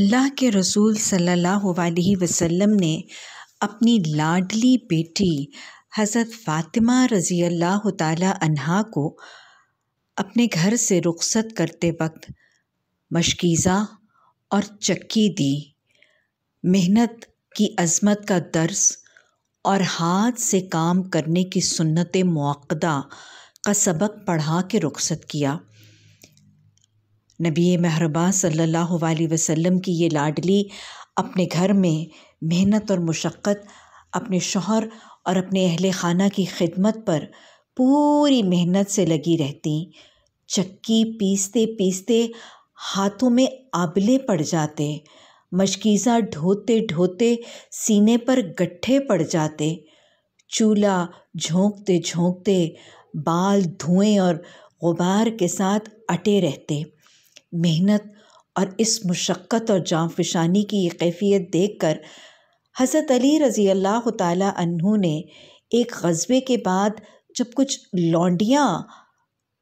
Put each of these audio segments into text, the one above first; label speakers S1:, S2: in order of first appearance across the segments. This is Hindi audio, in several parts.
S1: अल्लाह के रसूल सल्लल्लाहु अलैहि वसल्लम ने अपनी लाडली बेटी हज़रत फ़ातिमा रज़ी अल्लाह तहा को अपने घर से रुखसत करते वक्त मशकीज़ा और चक्की दी मेहनत की अज़मत का दर्स और हाथ से काम करने की सुन्नत मौक़दा का सबक पढ़ा के रुखसत किया नबी महरबा सल्ला वसम की ये लाडली अपने घर में मेहनत और मशक्क़त अपने शोहर और अपने अहल ख़ाना की खिदमत पर पूरी मेहनत से लगी रहती चक्की पीसते पीसते हाथों में आबले पड़ जाते मशकीज़ा ढोते ढोते सीने पर गट्ठे पड़ जाते चूल्हा झोंकते झोंकते बाल धुएँ और गुबार के साथ अटे रहते मेहनत और इस मुशक्क़त और जाँफशानी की ये कैफियत देख कर हज़रत अली रज़ी अल्लाह तु ने एक कस्बे के बाद जब कुछ लौंडियाँ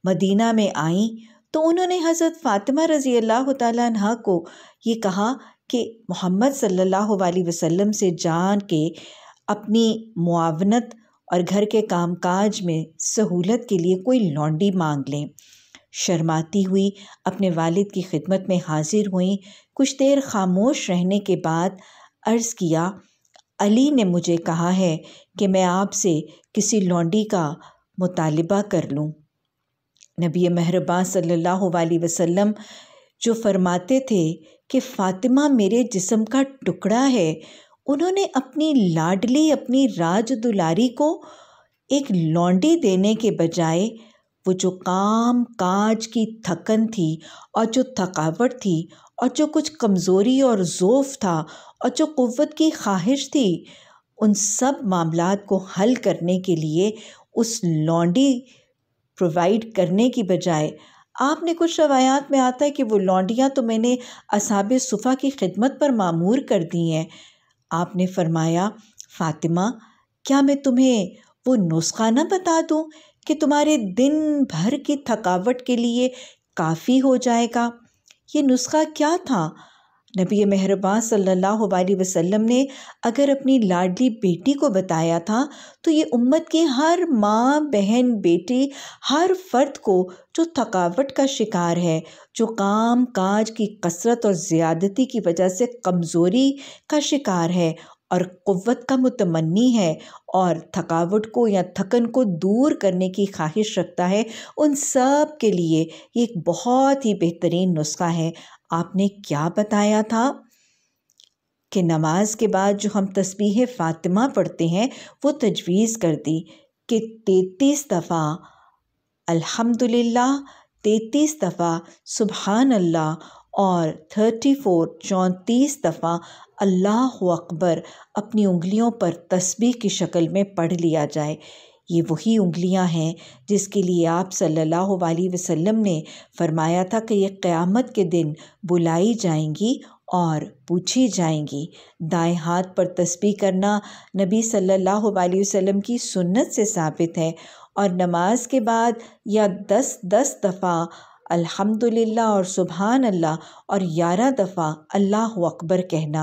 S1: मदीना में आईं तो उन्होंने हज़रत फ़ातिमा रज़ी अल्लाह तह को ये कहा कि मोहम्मद सल्ला वसम से जान के अपनी मुआवनत और घर के कामकाज में सहूलत के लिए कोई लौंडी मांग लें शर्माती हुई अपने वालिद की खिदमत में हाजिर हुई कुछ देर खामोश रहने के बाद अर्ज़ किया अली ने मुझे कहा है कि मैं आपसे किसी लौंडी का मुतालबा कर लूँ नबी महरबान सल्लल्लाहु अलैहि वसल्लम जो फरमाते थे कि फ़ातिमा मेरे जिसम का टुकड़ा है उन्होंने अपनी लाडली अपनी राज दुलारी को एक लौंडी देने के बजाय वो जो काम काज की थकन थी और जो थकावट थी और जो कुछ कमज़ोरी और ज़ोफ़ था और जो क़वत की ख्वाहिश थी उन सब मामला को हल करने के लिए उस लॉन्डी प्रोवाइड करने की बजाय आपने कुछ रवायात में आता है कि वो लॉन्डियाँ तो मैंने असाब सुफ़ा की खिदमत पर मामूर कर दी हैं आपने फरमाया फ़ातिमा क्या मैं तुम्हें वो नुस्खा ना बता दूँ कि तुम्हारे दिन भर की थकावट के लिए काफ़ी हो जाएगा ये नुस्खा क्या था नबी मेहरबान सल्लल्लाहु अलैहि वसल्लम ने अगर अपनी लाडली बेटी को बताया था तो ये उम्मत की हर माँ बहन बेटी हर फर्द को जो थकावट का शिकार है जो काम काज की कसरत और ज़्यादती की वजह से कमज़ोरी का शिकार है और क़वत का मतमनी है और थकावट को या थकन को दूर करने की ख्वाहिश रखता है उन सब के लिए ये एक बहुत ही बेहतरीन नुस्खा है आपने क्या बताया था कि नमाज के बाद जो हम तस्वीर फ़ातिमा पढ़ते हैं वो तजवीज़ कर दी कि तैतीस दफ़ा अल्हम्दुलिल्लाह तैतीस दफ़ा सुबहानल्ला और थर्टी फोर चौंतीस दफ़ा अल्लाह अकबर अपनी उंगलियों पर तस्बी की शक्ल में पढ़ लिया जाए ये वही उंगलियां हैं जिसके लिए आप सल्लल्लाहु अलैहि वसल्लम ने फरमाया था कि ये क़यामत के दिन बुलाई जाएंगी और पूछी जाएंगी दाएं हाथ पर तस्बी करना नबी सल्लल्लाहु अलैहि वसल्लम की सुन्नत से साबित है और नमाज के बाद या दस दस दफ़ा अल्हम्दुलिल्लाह और सुबहान अल्लाह और ग्यारह दफ़ा अल्लाह अकबर कहना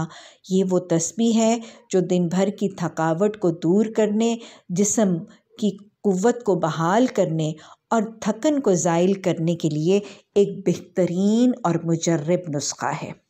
S1: ये वो तस्बीह है जो दिन भर की थकावट को दूर करने जिसम की क़ुव्वत को बहाल करने और थकन को ज़ाइल करने के लिए एक बेहतरीन और मुजरब नुस्खा है